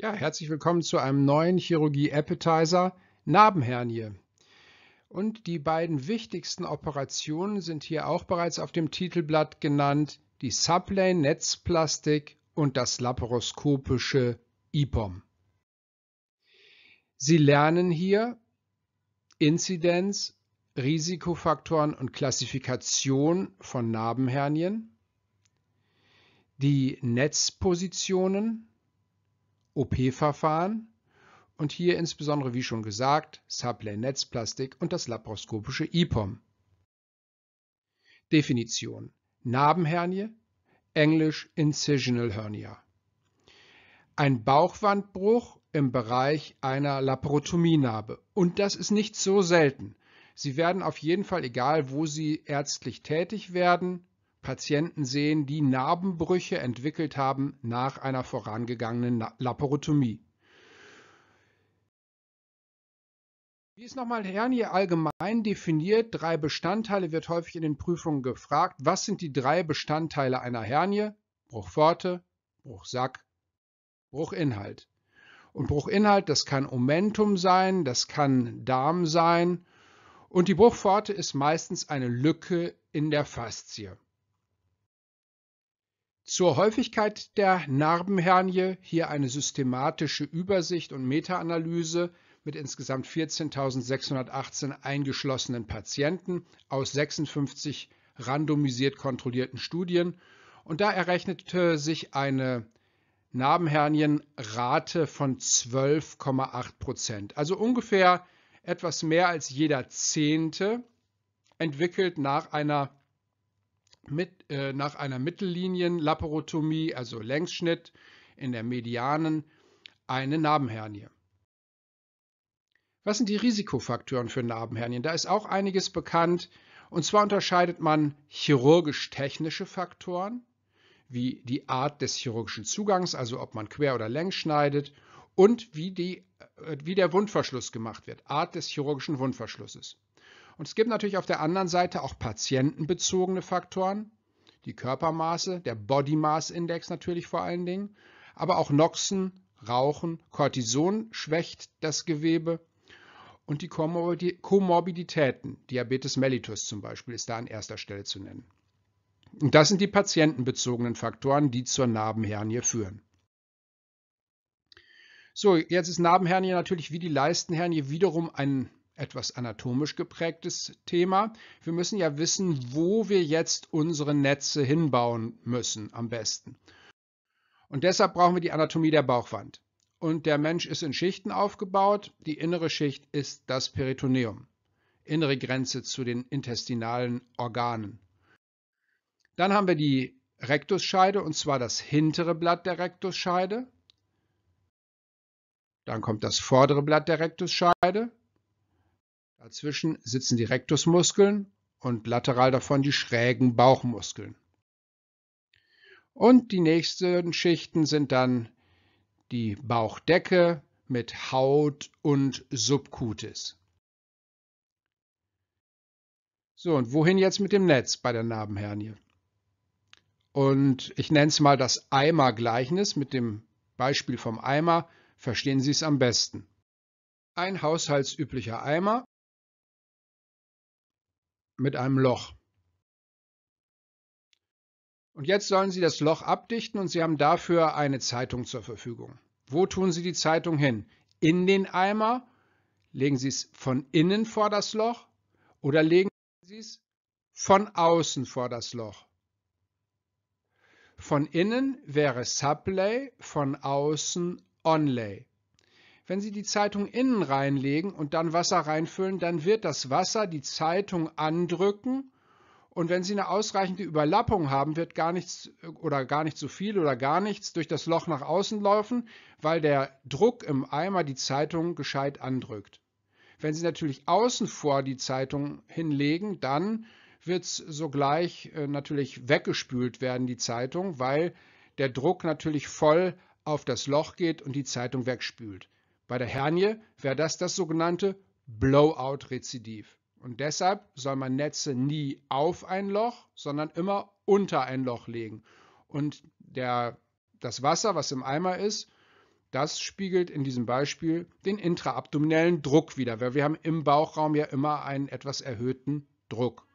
Ja, herzlich willkommen zu einem neuen Chirurgie-Appetizer Narbenhernie. Und die beiden wichtigsten Operationen sind hier auch bereits auf dem Titelblatt genannt, die Sublane-Netzplastik und das laparoskopische IPOM. Sie lernen hier Inzidenz, Risikofaktoren und Klassifikation von Narbenhernien, die Netzpositionen, OP-Verfahren und hier insbesondere, wie schon gesagt, Sublayer-Netzplastik und das laparoskopische IPOM. Definition: Narbenhernie, englisch Incisional Hernia. Ein Bauchwandbruch im Bereich einer Laparotomienarbe. Und das ist nicht so selten. Sie werden auf jeden Fall, egal wo Sie ärztlich tätig werden, Patienten sehen, die Narbenbrüche entwickelt haben nach einer vorangegangenen Laparotomie. Wie ist nochmal Hernie allgemein definiert? Drei Bestandteile wird häufig in den Prüfungen gefragt. Was sind die drei Bestandteile einer Hernie? Bruchpforte, Bruchsack, Bruchinhalt. Und Bruchinhalt, das kann Omentum sein, das kann Darm sein. Und die Bruchpforte ist meistens eine Lücke in der Faszie. Zur Häufigkeit der Narbenhernie hier eine systematische Übersicht und Metaanalyse mit insgesamt 14.618 eingeschlossenen Patienten aus 56 randomisiert kontrollierten Studien. Und da errechnete sich eine Narbenhernienrate von 12,8 Prozent. Also ungefähr etwas mehr als jeder Zehnte entwickelt nach einer mit, äh, nach einer Mittellinienlaparotomie, also Längsschnitt in der Medianen, eine Narbenhernie. Was sind die Risikofaktoren für Narbenhernien? Da ist auch einiges bekannt. Und zwar unterscheidet man chirurgisch-technische Faktoren, wie die Art des chirurgischen Zugangs, also ob man quer oder längs schneidet, und wie, die, äh, wie der Wundverschluss gemacht wird, Art des chirurgischen Wundverschlusses. Und es gibt natürlich auf der anderen Seite auch patientenbezogene Faktoren, die Körpermaße, der Body Mass Index natürlich vor allen Dingen, aber auch Noxen, Rauchen, Cortison schwächt das Gewebe und die Komorbiditäten, Diabetes mellitus zum Beispiel, ist da an erster Stelle zu nennen. Und das sind die patientenbezogenen Faktoren, die zur Narbenhernie führen. So, jetzt ist Narbenhernie natürlich wie die Leistenhernie wiederum ein etwas anatomisch geprägtes Thema. Wir müssen ja wissen, wo wir jetzt unsere Netze hinbauen müssen am besten. Und deshalb brauchen wir die Anatomie der Bauchwand. Und der Mensch ist in Schichten aufgebaut. Die innere Schicht ist das Peritoneum, innere Grenze zu den intestinalen Organen. Dann haben wir die Rektusscheide, und zwar das hintere Blatt der Rektusscheide. Dann kommt das vordere Blatt der Rektusscheide. Dazwischen sitzen die Rektusmuskeln und lateral davon die schrägen Bauchmuskeln. Und die nächsten Schichten sind dann die Bauchdecke mit Haut und Subkutis. So, und wohin jetzt mit dem Netz bei der Narbenhernie? Und ich nenne es mal das Eimer-Gleichnis mit dem Beispiel vom Eimer, verstehen Sie es am besten. Ein haushaltsüblicher Eimer mit einem Loch. Und jetzt sollen Sie das Loch abdichten und Sie haben dafür eine Zeitung zur Verfügung. Wo tun Sie die Zeitung hin? In den Eimer? Legen Sie es von innen vor das Loch oder legen Sie es von außen vor das Loch? Von innen wäre Sublay, von außen Onlay. Wenn Sie die Zeitung innen reinlegen und dann Wasser reinfüllen, dann wird das Wasser die Zeitung andrücken und wenn Sie eine ausreichende Überlappung haben, wird gar nichts oder gar nicht so viel oder gar nichts durch das Loch nach außen laufen, weil der Druck im Eimer die Zeitung gescheit andrückt. Wenn Sie natürlich außen vor die Zeitung hinlegen, dann wird es sogleich äh, natürlich weggespült werden, die Zeitung, weil der Druck natürlich voll auf das Loch geht und die Zeitung wegspült. Bei der Hernie wäre das das sogenannte Blowout-Rezidiv. Und deshalb soll man Netze nie auf ein Loch, sondern immer unter ein Loch legen. Und der, das Wasser, was im Eimer ist, das spiegelt in diesem Beispiel den intraabdominellen Druck wider, weil wir haben im Bauchraum ja immer einen etwas erhöhten Druck.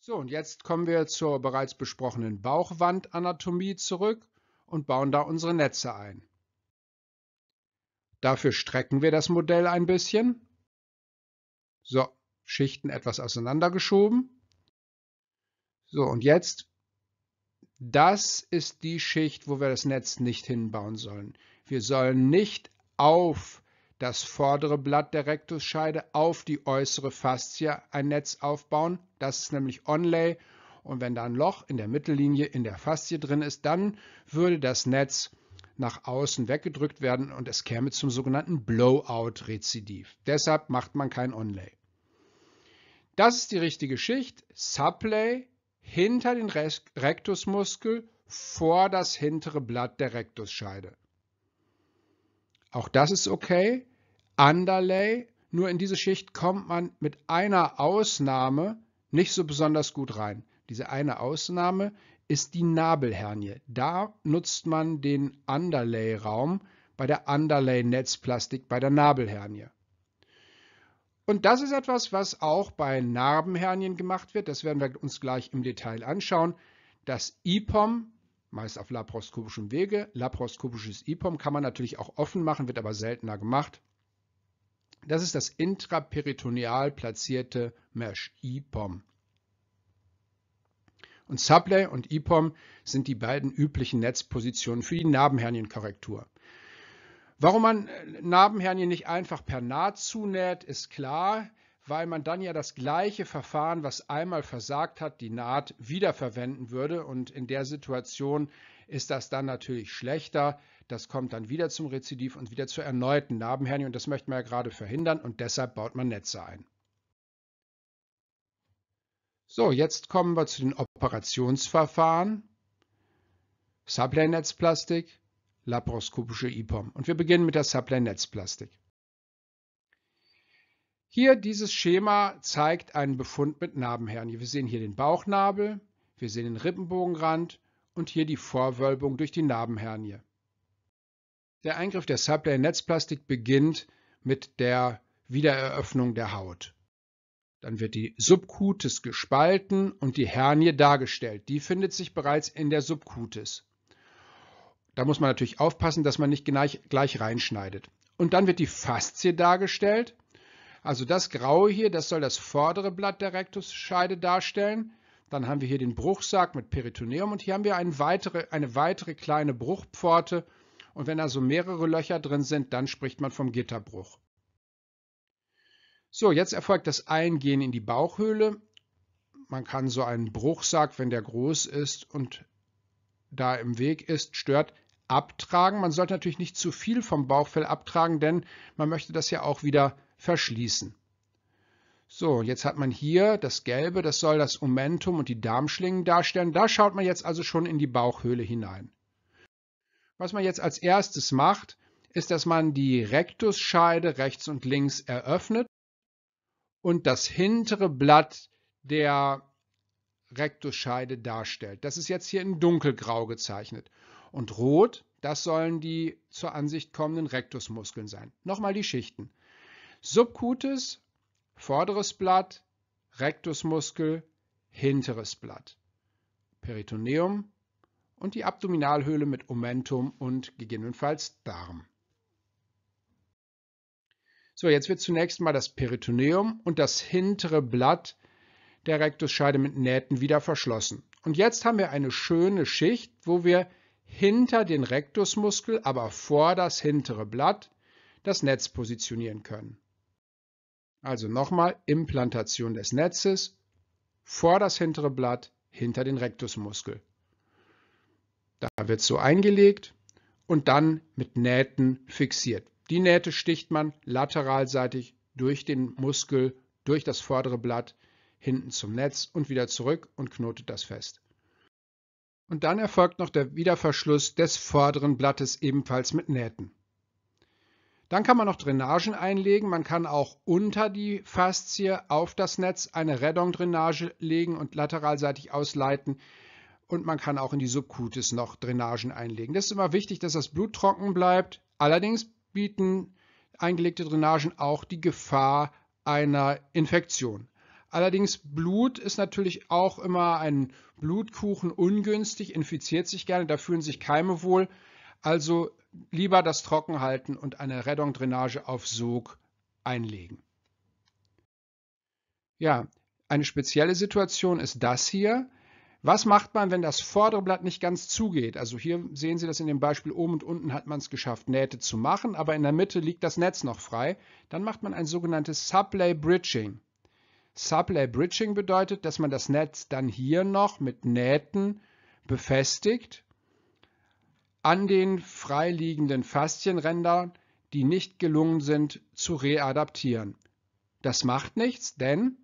So, und jetzt kommen wir zur bereits besprochenen Bauchwandanatomie zurück und bauen da unsere Netze ein. Dafür strecken wir das Modell ein bisschen. So, Schichten etwas auseinandergeschoben. So, und jetzt, das ist die Schicht, wo wir das Netz nicht hinbauen sollen. Wir sollen nicht auf das vordere Blatt der Rektusscheide auf die äußere Faszie ein Netz aufbauen. Das ist nämlich Onlay. Und wenn da ein Loch in der Mittellinie in der Faszie drin ist, dann würde das Netz nach außen weggedrückt werden und es käme zum sogenannten Blowout-Rezidiv. Deshalb macht man kein Onlay. Das ist die richtige Schicht. Sublay hinter den Rektusmuskel vor das hintere Blatt der Rektusscheide. Auch das ist okay. Underlay, nur in diese Schicht kommt man mit einer Ausnahme nicht so besonders gut rein. Diese eine Ausnahme ist die Nabelhernie. Da nutzt man den Underlay-Raum bei der Underlay-Netzplastik bei der Nabelhernie. Und das ist etwas, was auch bei Narbenhernien gemacht wird. Das werden wir uns gleich im Detail anschauen. Das IPOM, e meist auf laparoskopischem Wege, laparoskopisches IPOM e kann man natürlich auch offen machen, wird aber seltener gemacht. Das ist das intraperitoneal platzierte Mesh IPOM. E und Sublay und IPOM e sind die beiden üblichen Netzpositionen für die Narbenhernienkorrektur. Warum man äh, Narbenhernien nicht einfach per Naht zunäht, ist klar, weil man dann ja das gleiche Verfahren, was einmal versagt hat, die Naht wiederverwenden würde und in der Situation ist das dann natürlich schlechter. Das kommt dann wieder zum Rezidiv und wieder zur erneuten Narbenhernie und das möchte man ja gerade verhindern und deshalb baut man Netze ein. So, jetzt kommen wir zu den Operationsverfahren. Subline-Netzplastik, laparoskopische IPOM. Und wir beginnen mit der Subline-Netzplastik. Hier dieses Schema zeigt einen Befund mit Narbenhernie. Wir sehen hier den Bauchnabel, wir sehen den Rippenbogenrand und hier die Vorwölbung durch die Narbenhernie. Der Eingriff der Subline-Netzplastik beginnt mit der Wiedereröffnung der Haut. Dann wird die Subcutis gespalten und die Hernie dargestellt. Die findet sich bereits in der Subcutis. Da muss man natürlich aufpassen, dass man nicht gleich, gleich reinschneidet. Und dann wird die Faszie dargestellt. Also das Graue hier, das soll das vordere Blatt der Rektusscheide darstellen. Dann haben wir hier den Bruchsack mit Peritoneum und hier haben wir eine weitere, eine weitere kleine Bruchpforte. Und wenn da so mehrere Löcher drin sind, dann spricht man vom Gitterbruch. So, jetzt erfolgt das Eingehen in die Bauchhöhle. Man kann so einen Bruchsack, wenn der groß ist und da im Weg ist, stört, abtragen. Man sollte natürlich nicht zu viel vom Bauchfell abtragen, denn man möchte das ja auch wieder verschließen. So, jetzt hat man hier das Gelbe, das soll das Omentum und die Darmschlingen darstellen. Da schaut man jetzt also schon in die Bauchhöhle hinein. Was man jetzt als erstes macht, ist, dass man die Rektusscheide rechts und links eröffnet und das hintere Blatt der Rektusscheide darstellt. Das ist jetzt hier in dunkelgrau gezeichnet. Und rot, das sollen die zur Ansicht kommenden Rektusmuskeln sein. Nochmal die Schichten. Subkutes, vorderes Blatt, Rektusmuskel, hinteres Blatt. Peritoneum und die Abdominalhöhle mit Omentum und gegebenenfalls Darm. So, jetzt wird zunächst mal das Peritoneum und das hintere Blatt der Rektusscheide mit Nähten wieder verschlossen. Und jetzt haben wir eine schöne Schicht, wo wir hinter den Rektusmuskel, aber vor das hintere Blatt, das Netz positionieren können. Also nochmal Implantation des Netzes vor das hintere Blatt, hinter den Rektusmuskel. Da wird es so eingelegt und dann mit Nähten fixiert. Die Nähte sticht man lateralseitig durch den Muskel, durch das vordere Blatt, hinten zum Netz und wieder zurück und knotet das fest. Und dann erfolgt noch der Wiederverschluss des vorderen Blattes ebenfalls mit Nähten. Dann kann man noch Drainagen einlegen. Man kann auch unter die Faszie auf das Netz eine redong legen und lateralseitig ausleiten. Und man kann auch in die Subkutis noch Drainagen einlegen. Das ist immer wichtig, dass das Blut trocken bleibt. Allerdings bieten eingelegte Drainagen auch die Gefahr einer Infektion. Allerdings Blut ist natürlich auch immer ein Blutkuchen ungünstig, infiziert sich gerne, da fühlen sich Keime wohl. Also lieber das Trockenhalten und eine Reddon-Drainage auf Sog einlegen. Ja, eine spezielle Situation ist das hier. Was macht man, wenn das vordere Blatt nicht ganz zugeht? Also hier sehen Sie das in dem Beispiel oben und unten hat man es geschafft, Nähte zu machen, aber in der Mitte liegt das Netz noch frei. Dann macht man ein sogenanntes Sublay Bridging. Sublay Bridging bedeutet, dass man das Netz dann hier noch mit Nähten befestigt an den freiliegenden Faszienrändern, die nicht gelungen sind zu readaptieren. Das macht nichts, denn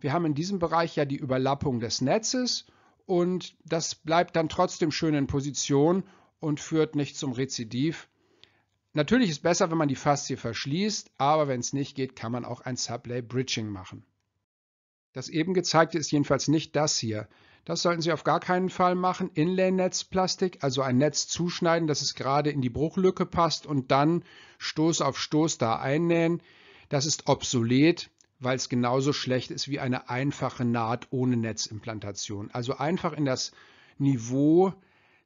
wir haben in diesem Bereich ja die Überlappung des Netzes und das bleibt dann trotzdem schön in Position und führt nicht zum Rezidiv. Natürlich ist es besser, wenn man die Faszie verschließt, aber wenn es nicht geht, kann man auch ein Sublay Bridging machen. Das eben gezeigte ist jedenfalls nicht das hier. Das sollten Sie auf gar keinen Fall machen. Inlay-Netzplastik, also ein Netz zuschneiden, dass es gerade in die Bruchlücke passt und dann Stoß auf Stoß da einnähen. Das ist obsolet weil es genauso schlecht ist wie eine einfache Naht ohne Netzimplantation. Also einfach in das Niveau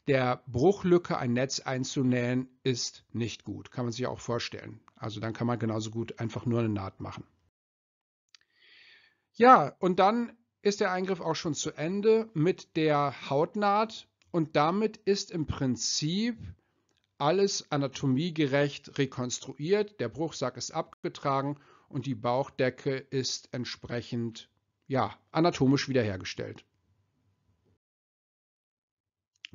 der Bruchlücke ein Netz einzunähen, ist nicht gut. Kann man sich auch vorstellen. Also dann kann man genauso gut einfach nur eine Naht machen. Ja, und dann ist der Eingriff auch schon zu Ende mit der Hautnaht und damit ist im Prinzip alles anatomiegerecht rekonstruiert. Der Bruchsack ist abgetragen und die Bauchdecke ist entsprechend ja, anatomisch wiederhergestellt.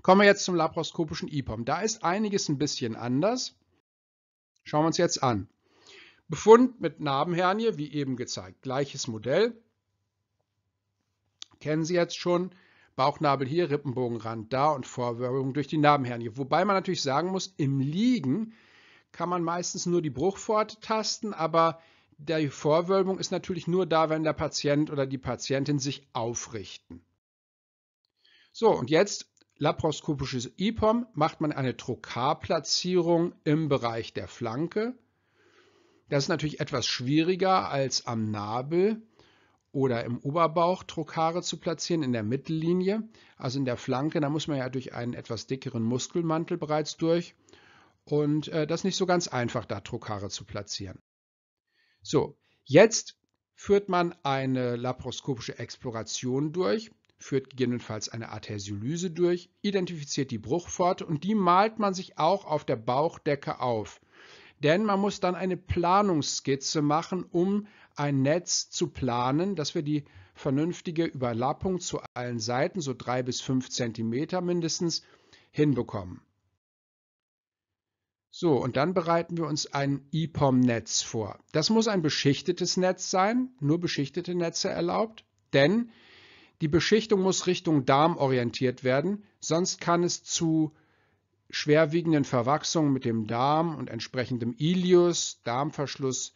Kommen wir jetzt zum laparoskopischen IPOM. Da ist einiges ein bisschen anders. Schauen wir uns jetzt an. Befund mit Narbenhernie, wie eben gezeigt. Gleiches Modell. Kennen Sie jetzt schon. Bauchnabel hier, Rippenbogenrand da und Vorwölbung durch die Narbenhernie. Wobei man natürlich sagen muss, im Liegen kann man meistens nur die Bruchpforte tasten, aber die Vorwölbung ist natürlich nur da, wenn der Patient oder die Patientin sich aufrichten. So, und jetzt laparoskopisches IPOM macht man eine trokar im Bereich der Flanke. Das ist natürlich etwas schwieriger als am Nabel oder im Oberbauch Trokare zu platzieren, in der Mittellinie, also in der Flanke. Da muss man ja durch einen etwas dickeren Muskelmantel bereits durch. Und äh, das ist nicht so ganz einfach, da Trokare zu platzieren. So, jetzt führt man eine laparoskopische Exploration durch, führt gegebenenfalls eine Adhäsiolyse durch, identifiziert die Bruchpforte und die malt man sich auch auf der Bauchdecke auf. Denn man muss dann eine Planungsskizze machen, um ein Netz zu planen, dass wir die vernünftige Überlappung zu allen Seiten, so drei bis fünf Zentimeter mindestens, hinbekommen. So, und dann bereiten wir uns ein EPOM-Netz vor. Das muss ein beschichtetes Netz sein, nur beschichtete Netze erlaubt, denn die Beschichtung muss Richtung Darm orientiert werden, sonst kann es zu schwerwiegenden Verwachsungen mit dem Darm und entsprechendem Ilius, Darmverschluss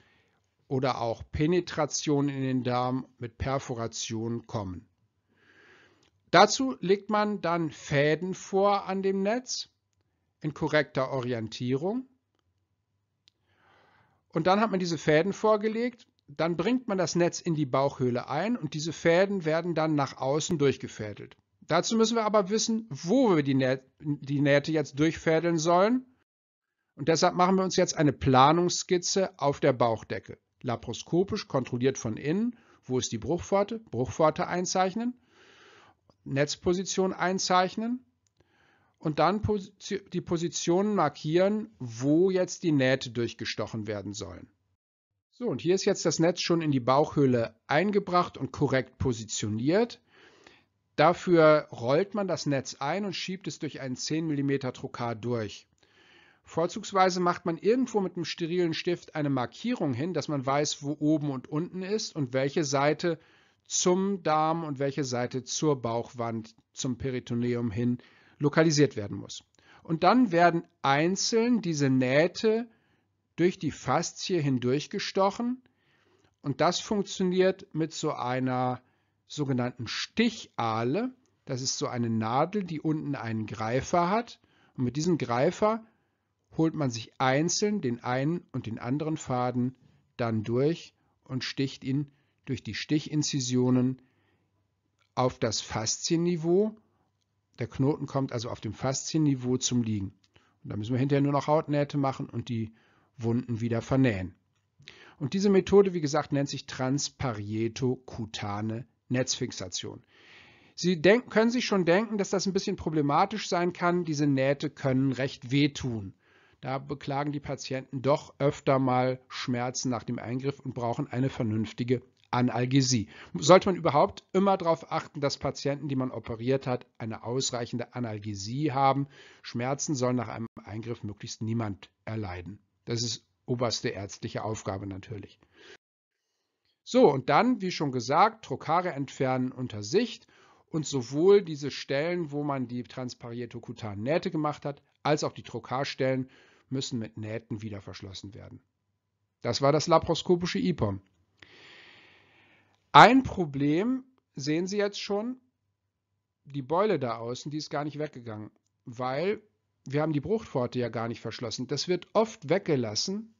oder auch Penetration in den Darm mit Perforation kommen. Dazu legt man dann Fäden vor an dem Netz in korrekter Orientierung. Und dann hat man diese Fäden vorgelegt, dann bringt man das Netz in die Bauchhöhle ein und diese Fäden werden dann nach außen durchgefädelt. Dazu müssen wir aber wissen, wo wir die, Nä die Nähte jetzt durchfädeln sollen. Und deshalb machen wir uns jetzt eine Planungsskizze auf der Bauchdecke. Laproskopisch kontrolliert von innen. Wo ist die Bruchpforte? Bruchpforte einzeichnen. Netzposition einzeichnen und dann die Positionen markieren, wo jetzt die Nähte durchgestochen werden sollen. So, und hier ist jetzt das Netz schon in die Bauchhöhle eingebracht und korrekt positioniert. Dafür rollt man das Netz ein und schiebt es durch einen 10 mm Trokkat durch. Vorzugsweise macht man irgendwo mit einem sterilen Stift eine Markierung hin, dass man weiß, wo oben und unten ist und welche Seite zum Darm und welche Seite zur Bauchwand, zum Peritoneum hin lokalisiert werden muss. Und dann werden einzeln diese Nähte durch die Faszie hindurchgestochen und das funktioniert mit so einer sogenannten Stichahle. Das ist so eine Nadel, die unten einen Greifer hat und mit diesem Greifer holt man sich einzeln den einen und den anderen Faden dann durch und sticht ihn durch die Stichinzisionen auf das Faszienniveau der Knoten kommt also auf dem Faszienniveau zum Liegen. Und da müssen wir hinterher nur noch Hautnähte machen und die Wunden wieder vernähen. Und diese Methode, wie gesagt, nennt sich transparietokutane Netzfixation. Sie denken, können sich schon denken, dass das ein bisschen problematisch sein kann. Diese Nähte können recht wehtun. Da beklagen die Patienten doch öfter mal Schmerzen nach dem Eingriff und brauchen eine vernünftige Analgesie. Sollte man überhaupt immer darauf achten, dass Patienten, die man operiert hat, eine ausreichende Analgesie haben. Schmerzen soll nach einem Eingriff möglichst niemand erleiden. Das ist oberste ärztliche Aufgabe natürlich. So, und dann, wie schon gesagt, Trokare entfernen unter Sicht und sowohl diese Stellen, wo man die transparietokutanen Nähte gemacht hat, als auch die Trokarstellen müssen mit Nähten wieder verschlossen werden. Das war das laparoskopische IPOM. Ein Problem sehen Sie jetzt schon, die Beule da außen, die ist gar nicht weggegangen, weil wir haben die Bruchpforte ja gar nicht verschlossen. Das wird oft weggelassen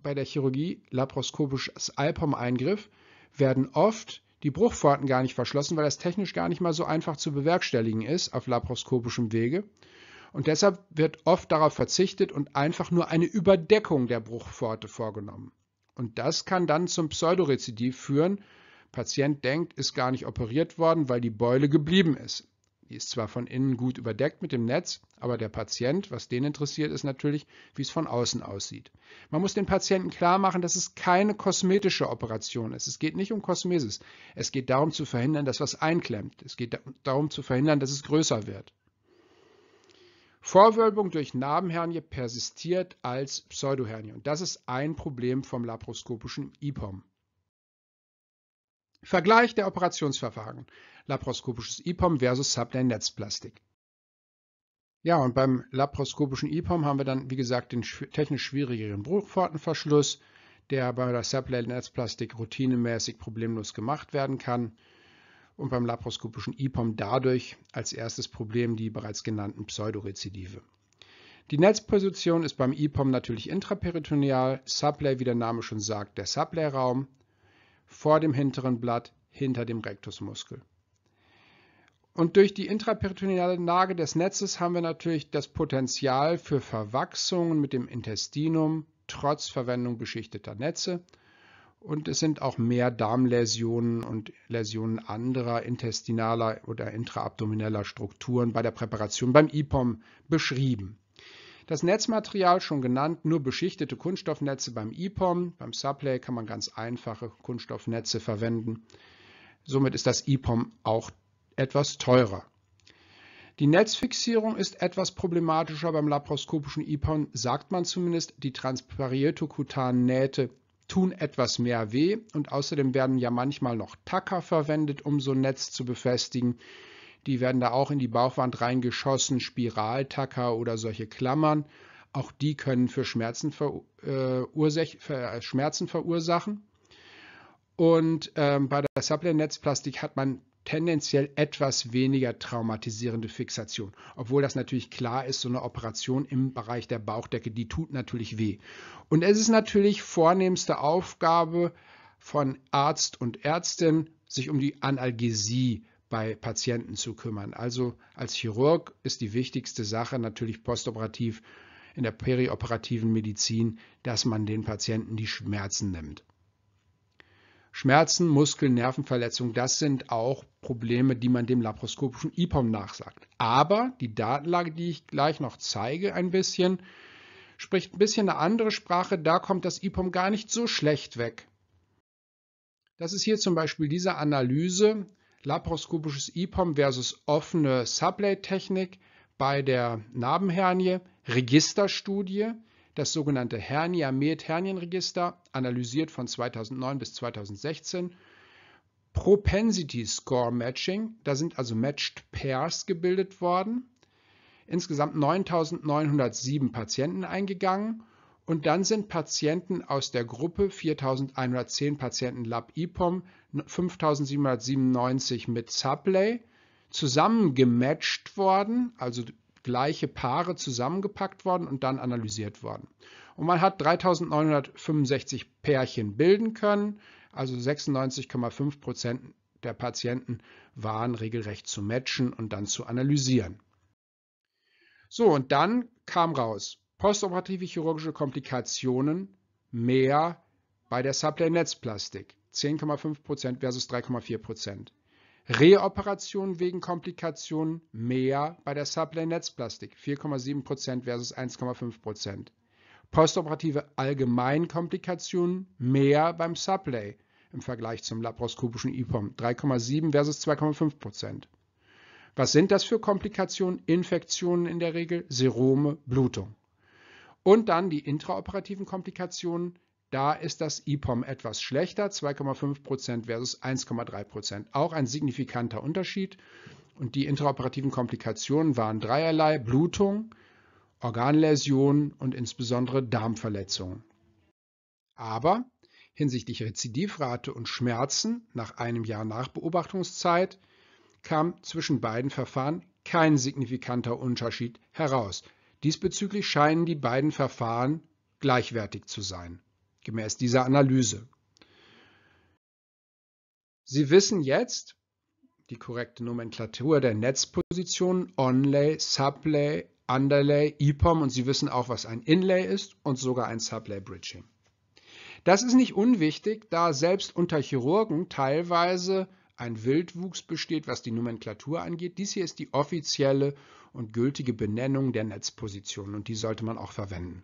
bei der Chirurgie, laparoskopisches Alpom-Eingriff, werden oft die Bruchpforten gar nicht verschlossen, weil das technisch gar nicht mal so einfach zu bewerkstelligen ist auf laparoskopischem Wege. Und deshalb wird oft darauf verzichtet und einfach nur eine Überdeckung der Bruchpforte vorgenommen. Und das kann dann zum Pseudorezidiv führen, Patient denkt, ist gar nicht operiert worden, weil die Beule geblieben ist. Die ist zwar von innen gut überdeckt mit dem Netz, aber der Patient, was den interessiert, ist natürlich, wie es von außen aussieht. Man muss den Patienten klar machen, dass es keine kosmetische Operation ist. Es geht nicht um Kosmesis. Es geht darum zu verhindern, dass was einklemmt. Es geht darum zu verhindern, dass es größer wird. Vorwölbung durch Narbenhernie persistiert als Pseudohernie. Und das ist ein Problem vom laparoskopischen IPOM. Vergleich der Operationsverfahren. Laparoskopisches IPOM versus Subline Netzplastik. Ja, und beim laparoskopischen IPOM haben wir dann, wie gesagt, den technisch schwierigeren Bruchpfortenverschluss, der bei der Subline Netzplastik routinemäßig problemlos gemacht werden kann und beim laparoskopischen IPOM dadurch als erstes Problem die bereits genannten Pseudorezidive. Die Netzposition ist beim IPOM natürlich intraperitoneal, Sublay, wie der Name schon sagt, der Sublay-Raum vor dem hinteren Blatt hinter dem Rektusmuskel. Und durch die intraperitoneale Lage des Netzes haben wir natürlich das Potenzial für Verwachsungen mit dem Intestinum trotz Verwendung beschichteter Netze. Und es sind auch mehr Darmläsionen und Läsionen anderer intestinaler oder intraabdomineller Strukturen bei der Präparation beim IPOM beschrieben. Das Netzmaterial schon genannt, nur beschichtete Kunststoffnetze beim EPOM, beim Sublay kann man ganz einfache Kunststoffnetze verwenden. Somit ist das EPOM auch etwas teurer. Die Netzfixierung ist etwas problematischer beim laparoskopischen EPOM, sagt man zumindest, die transpariertokutanen Nähte tun etwas mehr weh und außerdem werden ja manchmal noch Tacker verwendet, um so ein Netz zu befestigen. Die werden da auch in die Bauchwand reingeschossen, Spiraltacker oder solche Klammern. Auch die können für Schmerzen, ver, äh, äh Schmerzen verursachen. Und ähm, bei der Supplement-Netzplastik hat man tendenziell etwas weniger traumatisierende Fixation. Obwohl das natürlich klar ist, so eine Operation im Bereich der Bauchdecke, die tut natürlich weh. Und es ist natürlich vornehmste Aufgabe von Arzt und Ärztin, sich um die Analgesie bei Patienten zu kümmern. Also als Chirurg ist die wichtigste Sache natürlich postoperativ in der perioperativen Medizin, dass man den Patienten die Schmerzen nimmt. Schmerzen, Muskeln, Nervenverletzungen, das sind auch Probleme, die man dem laparoskopischen IPOM nachsagt. Aber die Datenlage, die ich gleich noch zeige ein bisschen, spricht ein bisschen eine andere Sprache. Da kommt das IPOM gar nicht so schlecht weg. Das ist hier zum Beispiel diese Analyse laparoskopisches IPOM versus offene Sublate-Technik bei der Narbenhernie, Registerstudie, das sogenannte Hernia-Med-Hernienregister, analysiert von 2009 bis 2016. Propensity Score Matching, da sind also Matched Pairs gebildet worden. Insgesamt 9.907 Patienten eingegangen und dann sind Patienten aus der Gruppe 4110 Patienten Lab-IPOM, 5797 mit Sublay zusammengematcht worden, also gleiche Paare zusammengepackt worden und dann analysiert worden. Und man hat 3965 Pärchen bilden können, also 96,5 Prozent der Patienten waren regelrecht zu matchen und dann zu analysieren. So, und dann kam raus, postoperative chirurgische Komplikationen mehr bei der Netzplastik, 10,5% versus 3,4%. Reoperationen wegen Komplikationen mehr bei der Netzplastik, 4,7% versus 1,5%. Postoperative Allgemeinkomplikationen mehr beim Sublay im Vergleich zum laparoskopischen IPOM. 3,7 versus 2,5 Was sind das für Komplikationen? Infektionen in der Regel, Serome, Blutung. Und dann die intraoperativen Komplikationen. Da ist das IPOM etwas schlechter, 2,5% versus 1,3%. Auch ein signifikanter Unterschied. Und die intraoperativen Komplikationen waren dreierlei: Blutung, Organläsionen und insbesondere Darmverletzungen. Aber hinsichtlich Rezidivrate und Schmerzen nach einem Jahr Nachbeobachtungszeit kam zwischen beiden Verfahren kein signifikanter Unterschied heraus. Diesbezüglich scheinen die beiden Verfahren gleichwertig zu sein, gemäß dieser Analyse. Sie wissen jetzt die korrekte Nomenklatur der Netzpositionen, Onlay, Sublay, Underlay, EPOM und Sie wissen auch, was ein Inlay ist und sogar ein Sublay Bridging. Das ist nicht unwichtig, da selbst unter Chirurgen teilweise ein Wildwuchs besteht, was die Nomenklatur angeht. Dies hier ist die offizielle und gültige Benennung der Netzposition und die sollte man auch verwenden.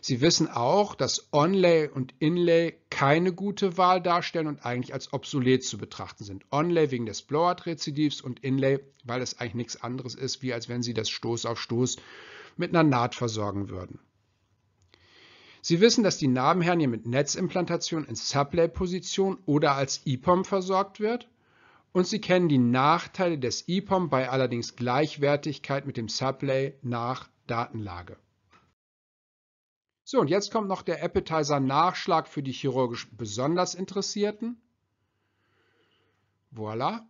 Sie wissen auch, dass Onlay und Inlay keine gute Wahl darstellen und eigentlich als obsolet zu betrachten sind. Onlay wegen des Blowout-Rezidivs und Inlay, weil es eigentlich nichts anderes ist, wie als wenn Sie das Stoß auf Stoß mit einer Naht versorgen würden. Sie wissen, dass die Narbenhernie mit Netzimplantation in Sublay-Position oder als IPOM versorgt wird und Sie kennen die Nachteile des IPOM bei allerdings Gleichwertigkeit mit dem Sublay nach Datenlage. So, und jetzt kommt noch der Appetizer-Nachschlag für die chirurgisch besonders Interessierten. Voilà.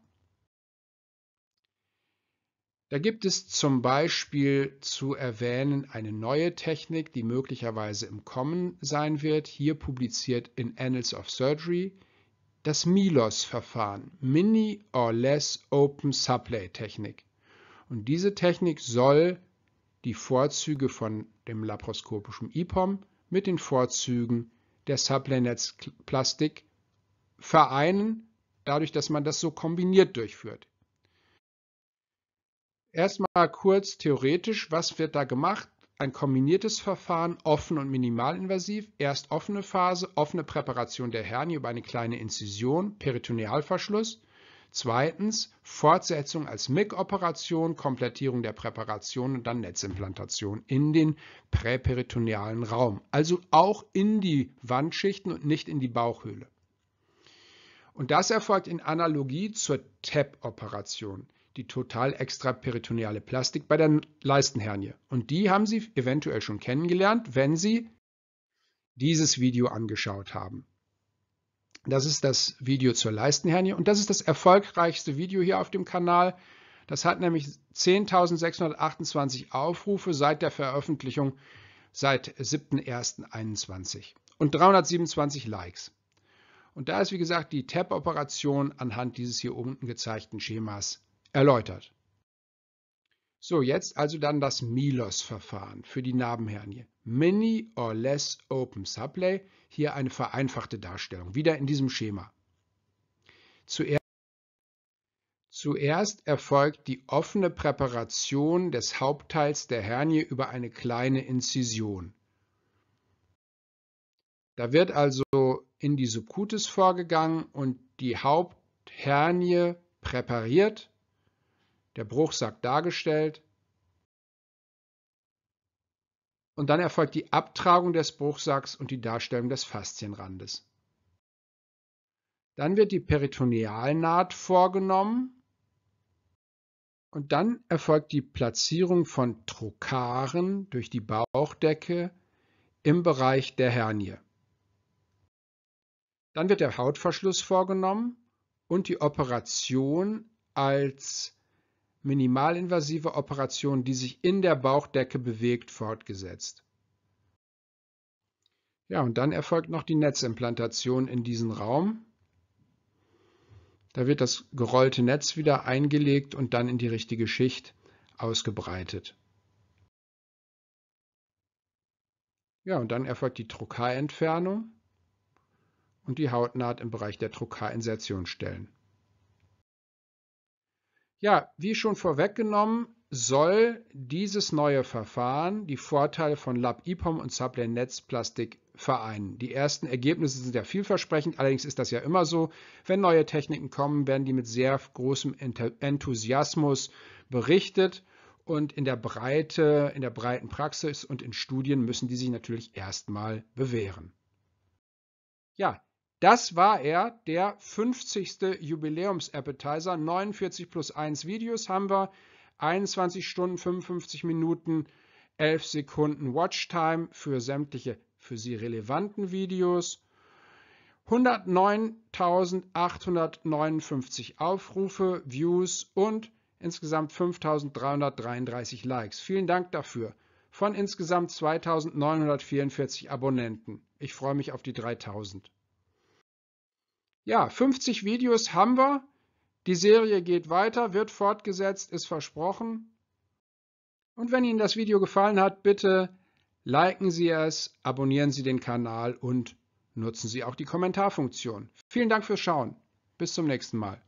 Da gibt es zum Beispiel zu erwähnen eine neue Technik, die möglicherweise im Kommen sein wird, hier publiziert in Annals of Surgery, das MILOS-Verfahren, Mini or Less Open Sublay-Technik. Und diese Technik soll die Vorzüge von dem laparoskopischen IPOM e mit den Vorzügen der Sublay-Netzplastik vereinen, dadurch, dass man das so kombiniert durchführt. Erstmal kurz theoretisch, was wird da gemacht? Ein kombiniertes Verfahren, offen und minimalinvasiv. Erst offene Phase, offene Präparation der Hernie über eine kleine Inzision, Peritonealverschluss. Zweitens Fortsetzung als MIG-Operation, Komplettierung der Präparation und dann Netzimplantation in den präperitonealen Raum, also auch in die Wandschichten und nicht in die Bauchhöhle. Und das erfolgt in Analogie zur TEP-Operation die total extraperitoneale Plastik bei der Leistenhernie. Und die haben Sie eventuell schon kennengelernt, wenn Sie dieses Video angeschaut haben. Das ist das Video zur Leistenhernie und das ist das erfolgreichste Video hier auf dem Kanal. Das hat nämlich 10.628 Aufrufe seit der Veröffentlichung seit 7.1.21 und 327 Likes. Und da ist, wie gesagt, die Tab-Operation anhand dieses hier unten gezeigten Schemas erläutert. So, jetzt also dann das Milos-Verfahren für die Narbenhernie. Mini or less open subplay, hier eine vereinfachte Darstellung, wieder in diesem Schema. Zuerst, zuerst erfolgt die offene Präparation des Hauptteils der Hernie über eine kleine Inzision. Da wird also in die Subcutis vorgegangen und die Haupthernie präpariert der Bruchsack dargestellt. Und dann erfolgt die Abtragung des Bruchsacks und die Darstellung des Faszienrandes. Dann wird die Peritonealnaht vorgenommen und dann erfolgt die Platzierung von Trokaren durch die Bauchdecke im Bereich der Hernie. Dann wird der Hautverschluss vorgenommen und die Operation als minimalinvasive Operation, die sich in der Bauchdecke bewegt, fortgesetzt. Ja, und dann erfolgt noch die Netzimplantation in diesen Raum. Da wird das gerollte Netz wieder eingelegt und dann in die richtige Schicht ausgebreitet. Ja, und dann erfolgt die Trokarentfernung und die Hautnaht im Bereich der Trokarinsertion stellen. Ja, wie schon vorweggenommen, soll dieses neue Verfahren die Vorteile von LabIPOM e und Sublane Netzplastik vereinen. Die ersten Ergebnisse sind ja vielversprechend, allerdings ist das ja immer so. Wenn neue Techniken kommen, werden die mit sehr großem Enthusiasmus berichtet und in der Breite, in der breiten Praxis und in Studien müssen die sich natürlich erstmal bewähren. Ja, das war er, der 50. Jubiläums-Appetizer. 49 plus 1 Videos haben wir, 21 Stunden, 55 Minuten, 11 Sekunden Watchtime für sämtliche für Sie relevanten Videos. 109.859 Aufrufe, Views und insgesamt 5.333 Likes. Vielen Dank dafür. Von insgesamt 2.944 Abonnenten. Ich freue mich auf die 3.000 ja, 50 Videos haben wir. Die Serie geht weiter, wird fortgesetzt, ist versprochen. Und wenn Ihnen das Video gefallen hat, bitte liken Sie es, abonnieren Sie den Kanal und nutzen Sie auch die Kommentarfunktion. Vielen Dank fürs Schauen. Bis zum nächsten Mal.